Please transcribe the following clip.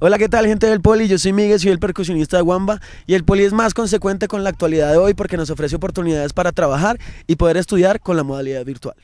Hola, ¿qué tal gente del Poli? Yo soy Miguel, soy el percusionista de Wamba y el Poli es más consecuente con la actualidad de hoy porque nos ofrece oportunidades para trabajar y poder estudiar con la modalidad virtual.